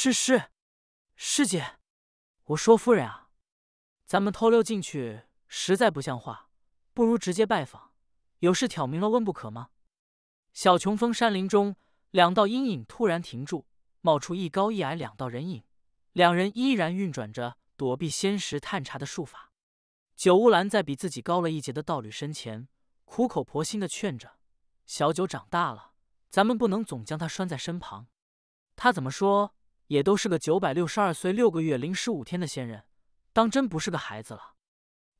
是是，师姐，我说夫人啊，咱们偷溜进去实在不像话，不如直接拜访，有事挑明了问不可吗？小琼峰山林中，两道阴影突然停住，冒出一高一矮两道人影，两人依然运转着躲避仙石探查的术法。九乌兰在比自己高了一截的道侣身前，苦口婆心的劝着：“小九长大了，咱们不能总将他拴在身旁，他怎么说？”也都是个九百六十二岁六个月零十五天的仙人，当真不是个孩子了。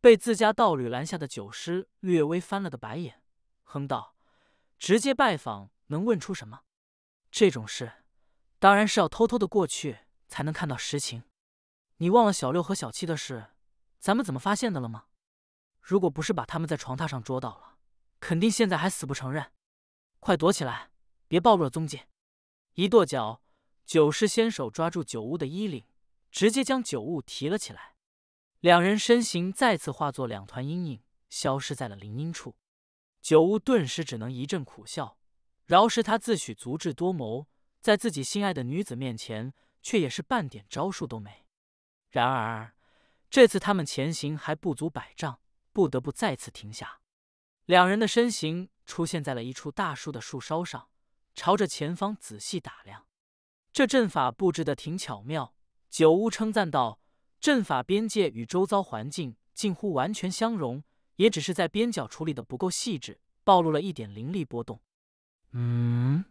被自家道侣拦下的酒师略微翻了个白眼，哼道：“直接拜访能问出什么？这种事当然是要偷偷的过去才能看到实情。你忘了小六和小七的事，咱们怎么发现的了吗？如果不是把他们在床榻上捉到了，肯定现在还死不承认。快躲起来，别暴露了踪迹！”一跺脚。九师先手抓住九雾的衣领，直接将九雾提了起来。两人身形再次化作两团阴影，消失在了林荫处。九雾顿时只能一阵苦笑。饶是他自诩足智多谋，在自己心爱的女子面前，却也是半点招数都没。然而，这次他们前行还不足百丈，不得不再次停下。两人的身形出现在了一处大树的树梢上，朝着前方仔细打量。这阵法布置的挺巧妙，九乌称赞道：“阵法边界与周遭环境近乎完全相融，也只是在边角处理的不够细致，暴露了一点灵力波动。”嗯，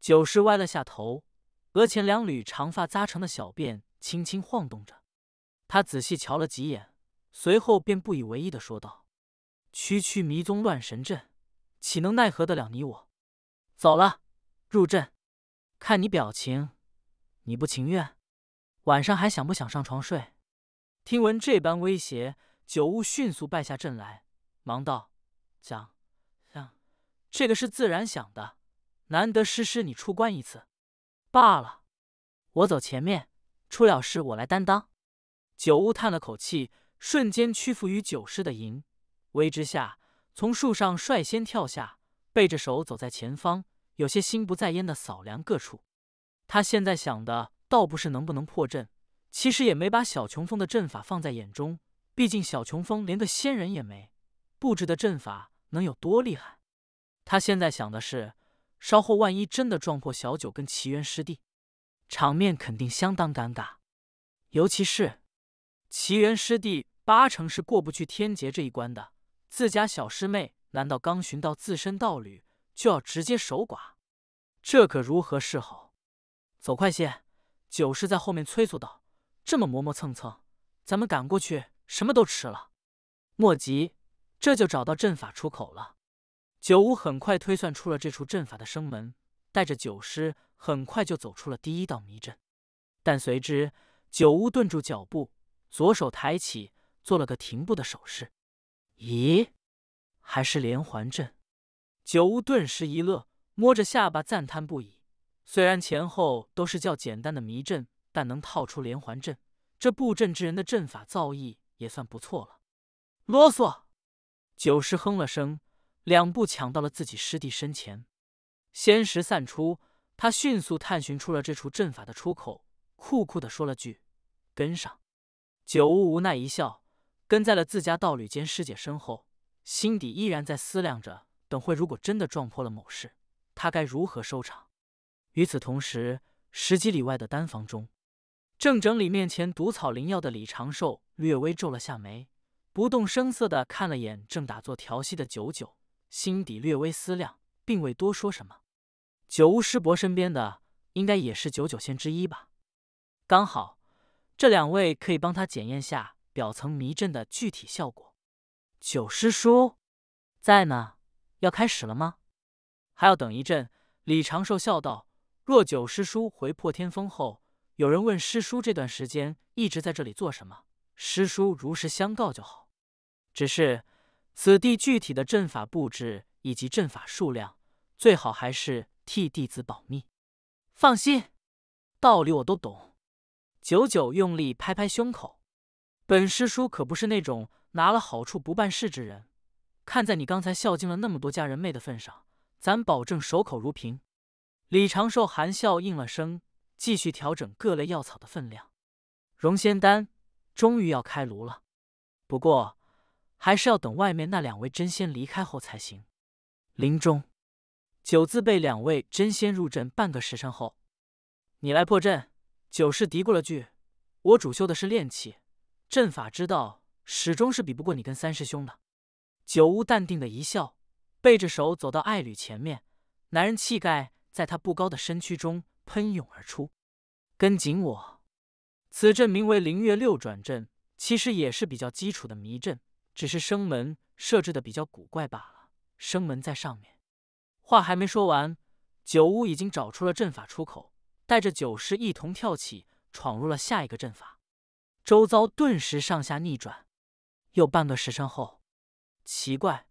九师歪了下头，额前两缕长发扎成的小辫轻轻晃动着。他仔细瞧了几眼，随后便不以为意的说道：“区区迷踪乱神阵，岂能奈何得了你我？走了，入阵。”看你表情，你不情愿，晚上还想不想上床睡？听闻这般威胁，酒务迅速败下阵来，忙道：“想，想，这个是自然想的。难得诗诗你出关一次，罢了。我走前面，出了事我来担当。”酒屋叹了口气，瞬间屈服于酒师的淫威之下，从树上率先跳下，背着手走在前方。有些心不在焉的扫量各处，他现在想的倒不是能不能破阵，其实也没把小琼峰的阵法放在眼中。毕竟小琼峰连个仙人也没，布置的阵法能有多厉害？他现在想的是，稍后万一真的撞破小九跟齐缘师弟，场面肯定相当尴尬。尤其是齐缘师弟八成是过不去天劫这一关的，自家小师妹难道刚寻到自身道侣？就要直接守寡，这可如何是好？走快些！九师在后面催促道：“这么磨磨蹭蹭，咱们赶过去什么都迟了。”莫急，这就找到阵法出口了。九乌很快推算出了这处阵法的生门，带着九师很快就走出了第一道迷阵。但随之，九乌顿住脚步，左手抬起，做了个停步的手势。“咦，还是连环阵。”九乌顿时一乐，摸着下巴赞叹不已。虽然前后都是较简单的迷阵，但能套出连环阵，这布阵之人的阵法造诣也算不错了。啰嗦！九师哼了声，两步抢到了自己师弟身前，仙石散出，他迅速探寻出了这处阵法的出口，酷酷的说了句：“跟上。”九乌无奈一笑，跟在了自家道侣间师姐身后，心底依然在思量着。等会如果真的撞破了某事，他该如何收场？与此同时，十几里外的丹房中，正整理面前毒草灵药的李长寿略微皱了下眉，不动声色的看了眼正打坐调息的九九，心底略微思量，并未多说什么。九巫师伯身边的应该也是九九仙之一吧？刚好，这两位可以帮他检验下表层迷阵的具体效果。九师叔，在呢。要开始了吗？还要等一阵。李长寿笑道：“若九师叔回破天峰后，有人问师叔这段时间一直在这里做什么，师叔如实相告就好。只是此地具体的阵法布置以及阵法数量，最好还是替弟子保密。放心，道理我都懂。”九九用力拍拍胸口，本师叔可不是那种拿了好处不办事之人。看在你刚才孝敬了那么多家人妹的份上，咱保证守口如瓶。李长寿含笑应了声，继续调整各类药草的分量。容仙丹终于要开炉了，不过还是要等外面那两位真仙离开后才行。林中，九字被两位真仙入阵半个时辰后，你来破阵。九世嘀咕了句：“我主修的是炼器，阵法之道始终是比不过你跟三师兄的。”酒屋淡定的一笑，背着手走到爱侣前面，男人气概在他不高的身躯中喷涌而出。跟紧我，此阵名为灵月六转阵，其实也是比较基础的迷阵，只是生门设置的比较古怪罢了。生门在上面。话还没说完，酒屋已经找出了阵法出口，带着酒师一同跳起，闯入了下一个阵法。周遭顿时上下逆转。又半个时辰后。奇怪，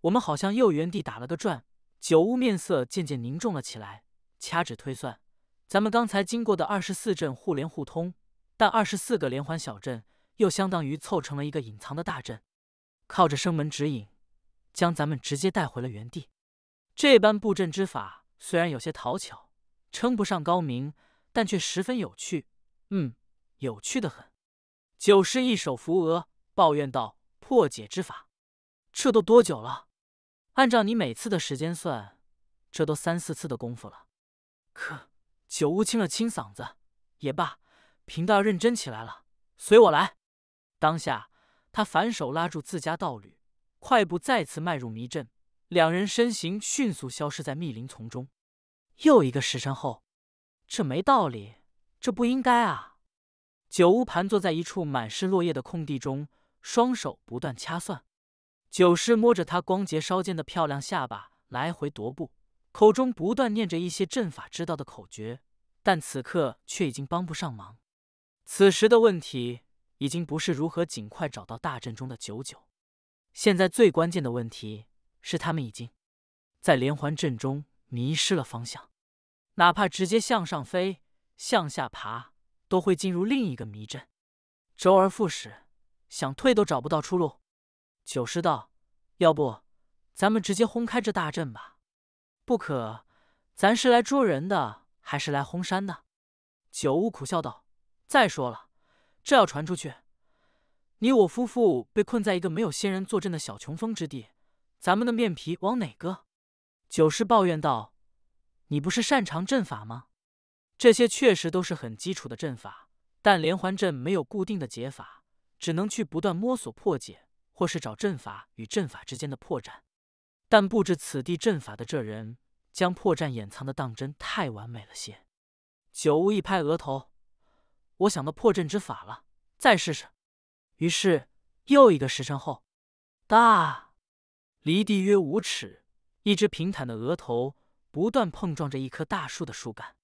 我们好像又原地打了个转。酒屋面色渐渐凝重了起来，掐指推算，咱们刚才经过的二十四镇互联互通，但二十四个连环小镇又相当于凑成了一个隐藏的大阵，靠着生门指引，将咱们直接带回了原地。这般布阵之法虽然有些讨巧，称不上高明，但却十分有趣，嗯，有趣的很。九师一手扶额，抱怨道：“破解之法。”这都多久了？按照你每次的时间算，这都三四次的功夫了。可酒屋清了清嗓子，也罢，贫道认真起来了，随我来。当下，他反手拉住自家道侣，快步再次迈入迷阵，两人身形迅速消失在密林丛中。又一个时辰后，这没道理，这不应该啊！酒屋盘坐在一处满是落叶的空地中，双手不断掐算。九师摸着他光洁稍尖的漂亮下巴，来回踱步，口中不断念着一些阵法之道的口诀，但此刻却已经帮不上忙。此时的问题已经不是如何尽快找到大阵中的九九，现在最关键的问题是，他们已经在连环阵中迷失了方向，哪怕直接向上飞、向下爬，都会进入另一个迷阵，周而复始，想退都找不到出路。九师道：“要不，咱们直接轰开这大阵吧？”“不可，咱是来捉人的，还是来轰山的？”九悟苦笑道：“再说了，这要传出去，你我夫妇被困在一个没有仙人坐镇的小穷峰之地，咱们的面皮往哪个？”九师抱怨道：“你不是擅长阵法吗？这些确实都是很基础的阵法，但连环阵没有固定的解法，只能去不断摸索破解。”或是找阵法与阵法之间的破绽，但布置此地阵法的这人将破绽掩藏的当真太完美了些。九悟一拍额头，我想到破阵之法了，再试试。于是又一个时辰后，大离地约五尺，一只平坦的额头不断碰撞着一棵大树的树干。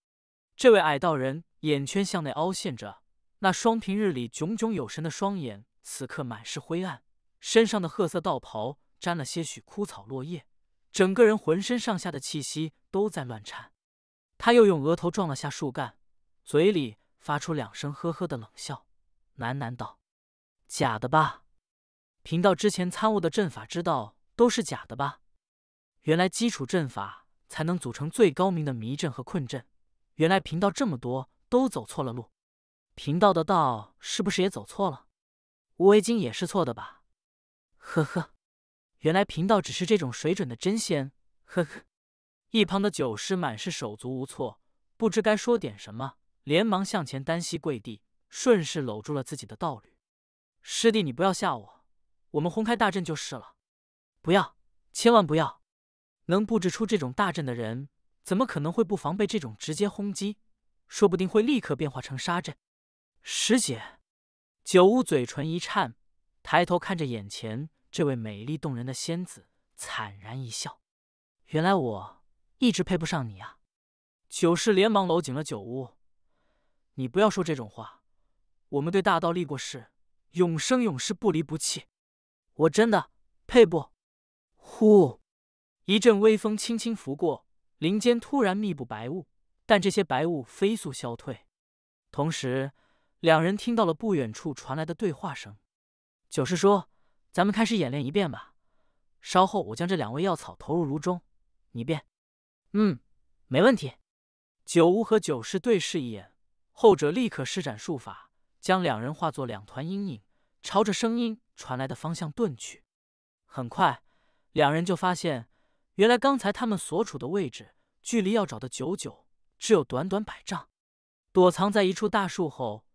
这位矮道人眼圈向内凹陷着，那双平日里炯炯有神的双眼此刻满是灰暗。身上的褐色道袍沾了些许枯草落叶，整个人浑身上下的气息都在乱颤。他又用额头撞了下树干，嘴里发出两声呵呵的冷笑，喃喃道：“假的吧？贫道之前参悟的阵法之道都是假的吧？原来基础阵法才能组成最高明的迷阵和困阵。原来贫道这么多都走错了路，贫道的道是不是也走错了？无为经也是错的吧？”呵呵，原来贫道只是这种水准的真仙。呵呵，一旁的九师满是手足无措，不知该说点什么，连忙向前单膝跪地，顺势搂住了自己的道侣。师弟，你不要吓我，我们轰开大阵就是了。不要，千万不要！能布置出这种大阵的人，怎么可能会不防备这种直接轰击？说不定会立刻变化成杀阵。师姐，九乌嘴唇一颤，抬头看着眼前。这位美丽动人的仙子惨然一笑，原来我一直配不上你啊！九世连忙搂紧了九乌，你不要说这种话，我们对大道立过誓，永生永世不离不弃。我真的配不？呼，一阵微风轻轻拂过，林间突然密布白雾，但这些白雾飞速消退。同时，两人听到了不远处传来的对话声。九世说。咱们开始演练一遍吧。稍后我将这两味药草投入炉中，你变。嗯，没问题。九乌和九师对视一眼，后者立刻施展术法，将两人化作两团阴影，朝着声音传来的方向遁去。很快，两人就发现，原来刚才他们所处的位置距离要找的九九只有短短百丈。躲藏在一处大树后，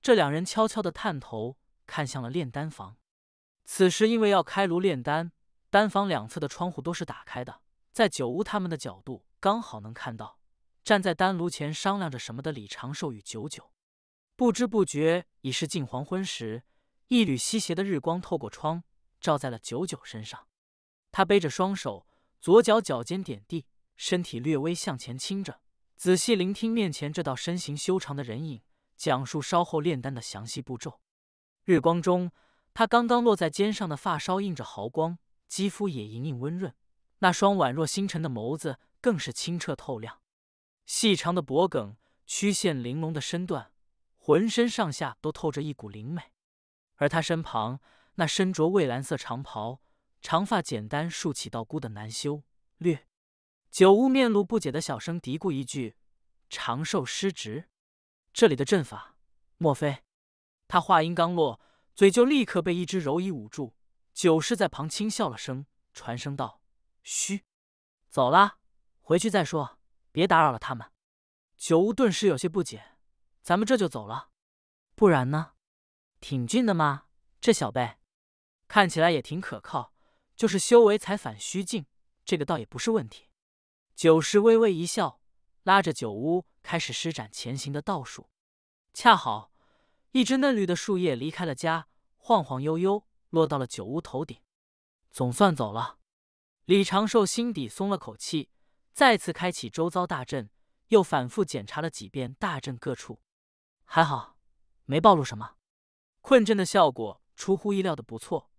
这两人悄悄的探头看向了炼丹房。此时，因为要开炉炼丹，丹房两侧的窗户都是打开的，在九屋他们的角度，刚好能看到站在丹炉前商量着什么的李长寿与九九。不知不觉已是近黄昏时，一缕西斜的日光透过窗，照在了九九身上。他背着双手，左脚脚尖点地，身体略微向前倾着，仔细聆听面前这道身形修长的人影讲述稍后炼丹的详细步骤。日光中。他刚刚落在肩上的发梢映着毫光，肌肤也莹莹温润，那双宛若星辰的眸子更是清澈透亮，细长的脖颈，曲线玲珑的身段，浑身上下都透着一股灵美。而他身旁那身着蔚蓝色长袍、长发简单束起到孤的南修略，久无面露不解的小声嘀咕一句：“长寿失职，这里的阵法莫非？”他话音刚落。嘴就立刻被一只柔蚁捂住，九世在旁轻笑了声，传声道：“嘘，走啦，回去再说，别打扰了他们。”酒屋顿时有些不解：“咱们这就走了？不然呢？挺近的嘛，这小辈看起来也挺可靠，就是修为才反虚境，这个倒也不是问题。”九师微微一笑，拉着酒屋开始施展前行的道术，恰好。一只嫩绿的树叶离开了家，晃晃悠悠落到了酒屋头顶。总算走了，李长寿心底松了口气，再次开启周遭大阵，又反复检查了几遍大阵各处，还好没暴露什么。困阵的效果出乎意料的不错，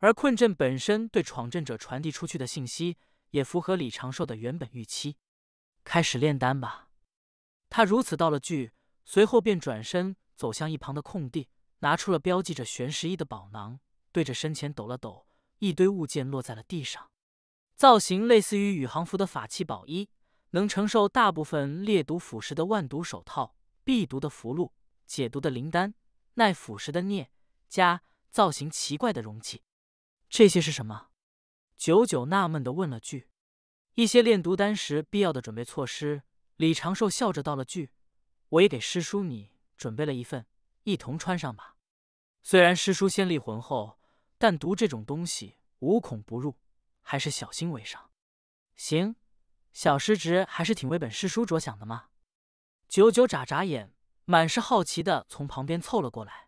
而困阵本身对闯阵者传递出去的信息也符合李长寿的原本预期。开始炼丹吧，他如此道了句，随后便转身。走向一旁的空地，拿出了标记着玄十一的宝囊，对着身前抖了抖，一堆物件落在了地上。造型类似于宇航服的法器宝衣，能承受大部分烈毒腐蚀的万毒手套，避毒的符箓，解毒的灵丹，耐腐蚀的镍加，造型奇怪的容器。这些是什么？九九纳闷的问了句。一些炼毒丹时必要的准备措施。李长寿笑着道了句：“我也给师叔你。”准备了一份，一同穿上吧。虽然师叔先力浑厚，但毒这种东西无孔不入，还是小心为上。行，小师侄还是挺为本师叔着想的嘛。九九眨眨眼，满是好奇的从旁边凑了过来。